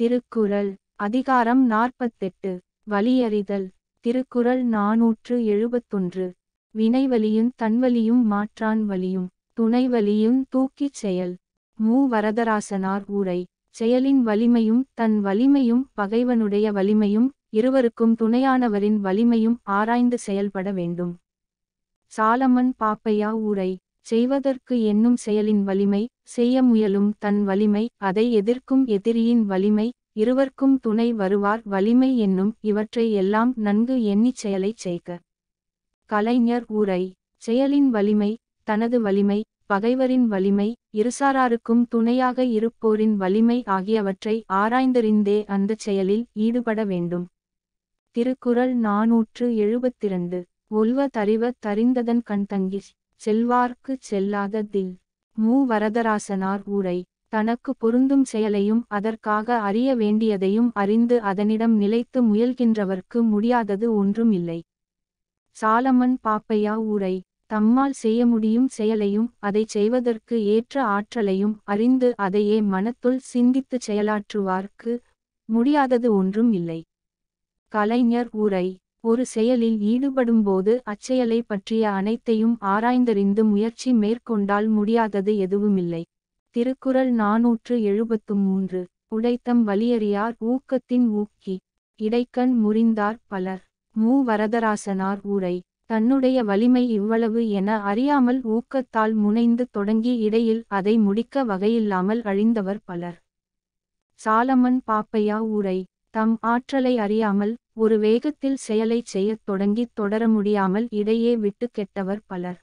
திருக்குறள் அதிகாரம் நாற்பத்தெட்டு வலியறிதல் திருக்குறள் நாநூற்று எழுபத்தொன்று வினைவலியும் தன்வலியும் மாற்றான் வலியும் துணைவலியும் தூக்கிச் செயல் மூ வரதராசனார் ஊரை செயலின் வலிமையும் தன் வலிமையும் பகைவனுடைய வலிமையும் இருவருக்கும் துணையானவரின் வலிமையும் ஆராய்ந்து செயல்பட வேண்டும் சாலமன் பாப்பையா ஊரை செய்வதற்கு என்னும் செயலின் வலிமை செய்ய முயலும் தன் வலிமை அதை எதிர்க்கும் எதிரியின் வலிமை இருவர்க்கும் துணை வருவார் வலிமை என்னும் இவற்றை எல்லாம் நன்கு எண்ணிச் செயலைச் செய்க கலைஞர் ஊரை செயலின் வலிமை தனது வலிமை பகைவரின் வலிமை இருசாராருக்கும் துணையாக இருப்போரின் வலிமை ஆகியவற்றை ஆராய்ந்தறிந்தே அந்த செயலில் ஈடுபட வேண்டும் திருக்குறள் நாநூற்று எழுபத்திரண்டு ஒல்வ தறிவ தறிந்ததன் கண் செல்வார்க்கு செல்லாத தில் மூ வரதராசனார் ஊரை தனக்கு பொருந்தும் செயலையும் அதற்காக அறிய வேண்டியதையும் அறிந்து அதனிடம் நிலைத்து முயல்கின்றவர்க்கு முடியாதது ஒன்றும் இல்லை சாலமன் பாப்பையா ஊரை தம்மால் செய்ய முடியும் செயலையும் அதை செய்வதற்கு ஏற்ற ஆற்றலையும் அறிந்து அதையே மனத்துள் சிந்தித்துச் செயலாற்றுவார்க்கு முடியாதது ஒன்றும் இல்லை கலைஞர் ஊரை ஒரு செயலில் ஈடுபடும்போது அச்செயலை பற்றிய அனைத்தையும் ஆராய்ந்தறிந்து முயற்சி மேற்கொண்டால் முடியாதது எதுவுமில்லை திருக்குறள் நாநூற்று எழுபத்து மூன்று உடைத்தம் வலியறியார் ஊக்கத்தின் ஊக்கி இடைக்கண் முறிந்தார் பலர் மூ வரதராசனார் ஊரை தன்னுடைய வலிமை இவ்வளவு என அறியாமல் ஊக்கத்தால் முனைந்து தொடங்கி இடையில் அதை முடிக்க வகையில்லாமல் அழிந்தவர் பலர் சாலமன் பாப்பையா ஊரை தம் ஆற்றலை அறியாமல் ஒரு வேகத்தில் செயலை செய்யத் தொடங்கி தொடர முடியாமல் இடையே விட்டு கெட்டவர் பலர்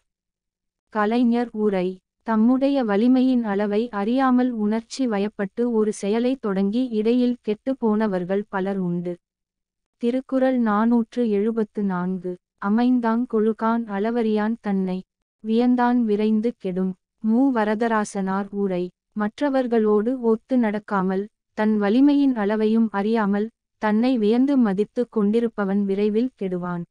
கலைஞர் ஊரை தம்முடைய வலிமையின் அளவை அறியாமல் உணர்ச்சி வயப்பட்டு ஒரு செயலை தொடங்கி இடையில் கெட்டு போனவர்கள் பலர் உண்டு திருக்குறள் நாநூற்று எழுபத்து நான்கு அமைந்தான் கொழுகான் அளவறியான் தன்னை வியந்தான் விரைந்து கெடும் மூ வரதராசனார் ஊரை மற்றவர்களோடு ஒத்து நடக்காமல் தன் வலிமையின் அளவையும் அறியாமல் தன்னை வியந்து மதித்து கொண்டிருப்பவன் விரைவில் கெடுவான்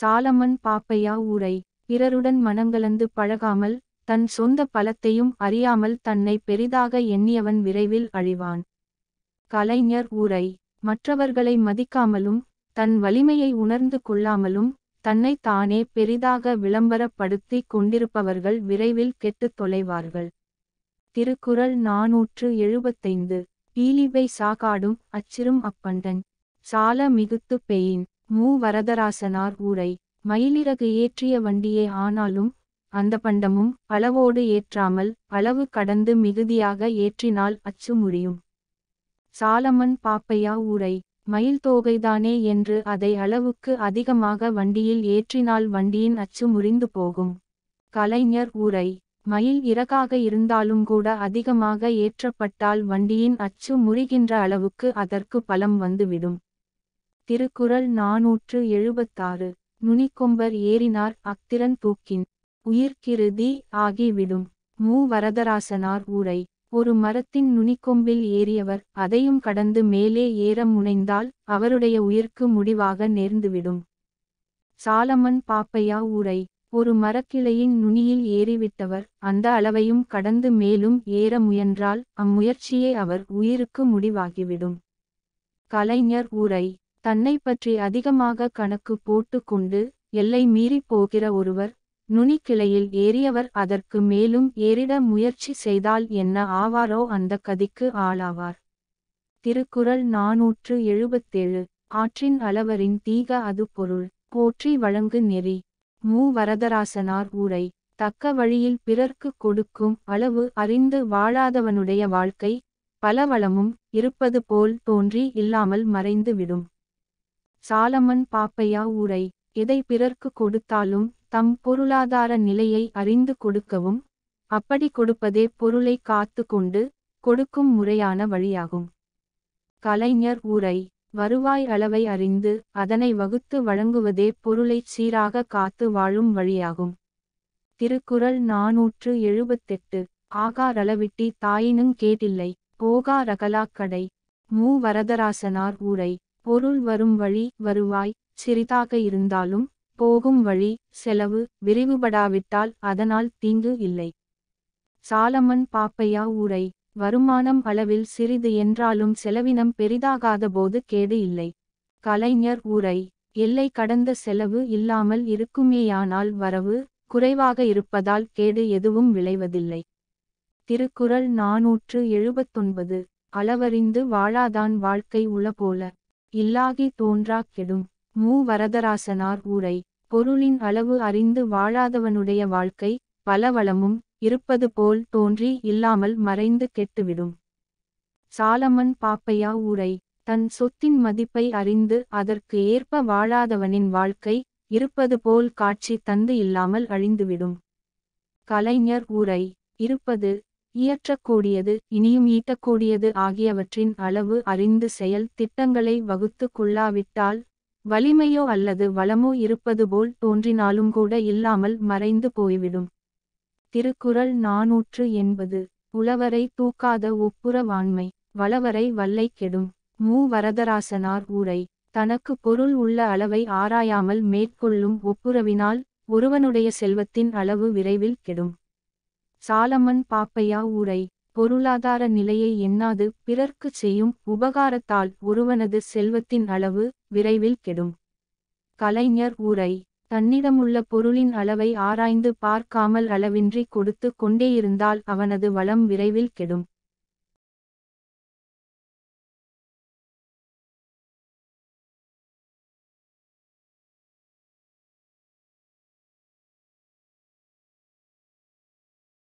சாலமன் பாப்பையா ஊரை பிறருடன் மனங்கலந்து பழகாமல் தன் சொந்த பலத்தையும் அறியாமல் தன்னை பெரிதாக எண்ணியவன் விரைவில் அழிவான் கலைஞர் ஊரை மற்றவர்களை மதிக்காமலும் தன் வலிமையை உணர்ந்து கொள்ளாமலும் தன்னை தானே பெரிதாக விளம்பரப்படுத்தி கொண்டிருப்பவர்கள் விரைவில் கெட்டுத் தொலைவார்கள் திருக்குறள் நாநூற்று எழுபத்தைந்து பீலிவை சாகாடும் அச்சிரும் அப்பண்டன் சால மிகுத்து பெயின் மூ வரதராசனார் ஊரை மயிலிறகு ஏற்றிய வண்டியே ஆனாலும் அந்த பண்டமும் அளவோடு ஏற்றாமல் அளவு கடந்து மிகுதியாக ஏற்றினால் அச்சு முடியும் சாலமன் பாப்பையா ஊரை மயில் தோகைதானே என்று அதை அளவுக்கு அதிகமாக வண்டியில் ஏற்றினால் வண்டியின் அச்சு முறிந்து போகும் கலைஞர் ஊரை மயில் இறகாக இருந்தாலும் கூட அதிகமாக ஏற்றப்பட்டால் வண்டியின் அச்சு முறிகின்ற அளவுக்கு அதற்கு பலம் வந்துவிடும் திருக்குறள் நாநூற்று எழுபத்தாறு நுனிக்கொம்பர் ஏறினார் அக்திரன் தூக்கின் உயிர்கிருதி ஆகிவிடும் மூ வரதராசனார் ஊரை ஒரு மரத்தின் நுனிக்கொம்பில் ஏறியவர் அதையும் கடந்து மேலே ஏற முனைந்தால் அவருடைய உயிர்க்கு முடிவாக நேர்ந்துவிடும் சாலமன் பாப்பையா ஊரை ஒரு மரக்கிளையின் நுனியில் ஏறிவிட்டவர் அந்த அளவையும் கடந்து மேலும் ஏற முயன்றால் அம்முயற்சியே அவர் உயிருக்கு முடிவாகிவிடும் கலைஞர் ஊரை தன்னை பற்றி அதிகமாக கணக்கு போட்டு கொண்டு எல்லை மீறி போகிற ஒருவர் நுனிக்கிளையில் ஏறியவர் அதற்கு மேலும் ஏறிட முயற்சி செய்தால் என்ன ஆவாரோ அந்த கதிக்கு ஆளாவார் திருக்குறள் நாநூற்று எழுபத்தேழு ஆற்றின் அளவரின் தீக அது பொருள் போற்றி வழங்கு நெறி மு வரதராசனார் ஊரை தக்க வழியில் பிறர்க்கு கொடுக்கும் அளவு அறிந்து வாழாதவனுடைய வாழ்க்கை பலவளமும் இருப்பது போல் தோன்றி இல்லாமல் மறைந்துவிடும் சாலமன் பாப்பையா ஊரை எதை பிறர்க்கு கொடுத்தாலும் தம் பொருளாதார நிலையை அறிந்து கொடுக்கவும் அப்படி கொடுப்பதே பொருளை காத்து கொண்டு கொடுக்கும் முறையான வழியாகும் கலைஞர் ஊரை வருவாய் அளவை அறிந்து அதனை வகுத்து வழங்குவதே பொருளைச் சீராக காத்து வாழும் வழியாகும் திருக்குறள் நாநூற்று எழுபத்தெட்டு ஆகார் அளவிட்டி தாயினுங் கேட்டில்லை போகா ரகலாக்கடை மூ வரதராசனார் ஊரை பொருள் வரும் வழி வருவாய் சிறிதாக இருந்தாலும் போகும் வழி செலவு விரிவுபடாவிட்டால் அதனால் தீங்கு இல்லை சாலமன் பாப்பையா ஊரை வருமானம் அளவில் சிறிது என்றாலும் செலவினம் பெரிதாகாத போது கேடு இல்லை கலைஞர் உரை எல்லை கடந்த செலவு இல்லாமல் இருக்குமேயானால் வரவு குறைவாக இருப்பதால் கேடு எதுவும் விளைவதில்லை திருக்குறள் நாநூற்று எழுபத்தொன்பது அளவறிந்து வாழாதான் வாழ்க்கை உளபோல இல்லாகி தோன்றா கெடும் மூ வரதராசனார் ஊரை பொருளின் அளவு அறிந்து வாழாதவனுடைய வாழ்க்கை பலவளமும் இருப்பது போல் தோன்றி இல்லாமல் மறைந்து கெட்டுவிடும் சாலமன் பாப்பையா ஊரை தன் சொத்தின் மதிப்பை அறிந்து அதற்கு ஏற்ப வாழாதவனின் வாழ்க்கை இருப்பது போல் காட்சி தந்து இல்லாமல் அழிந்துவிடும் கலைஞர் ஊரை இருப்பது இயற்றக்கூடியது இனியும் ஈட்டக்கூடியது ஆகியவற்றின் அளவு அறிந்து செயல் திட்டங்களை வகுத்து கொள்ளாவிட்டால் வலிமையோ அல்லது வளமோ இருப்பது போல் தோன்றினாலும் கூட இல்லாமல் மறைந்து போய்விடும் திருக்குறள் நாநூற்று எண்பது உழவரை தூக்காத ஒப்புரவாண்மை வளவரை வல்லை கெடும் மூ வரதராசனார் ஊரை தனக்கு பொருள் உள்ள அளவை ஆராயாமல் மேற்கொள்ளும் ஒப்புரவினால் ஒருவனுடைய செல்வத்தின் அளவு விரைவில் கெடும் சாலமன் பாப்பையா ஊரை பொருளாதார நிலையை எண்ணாது பிறர்க்கு செய்யும் உபகாரத்தால் ஒருவனது செல்வத்தின் அளவு விரைவில் கெடும் கலைஞர் ஊரை தன்னிடமுள்ள பொருளின் அளவை ஆராய்ந்து பார்க்காமல் அளவின்றி கொடுத்து கொண்டேயிருந்தால் அவனது வளம் விரைவில் கெடும்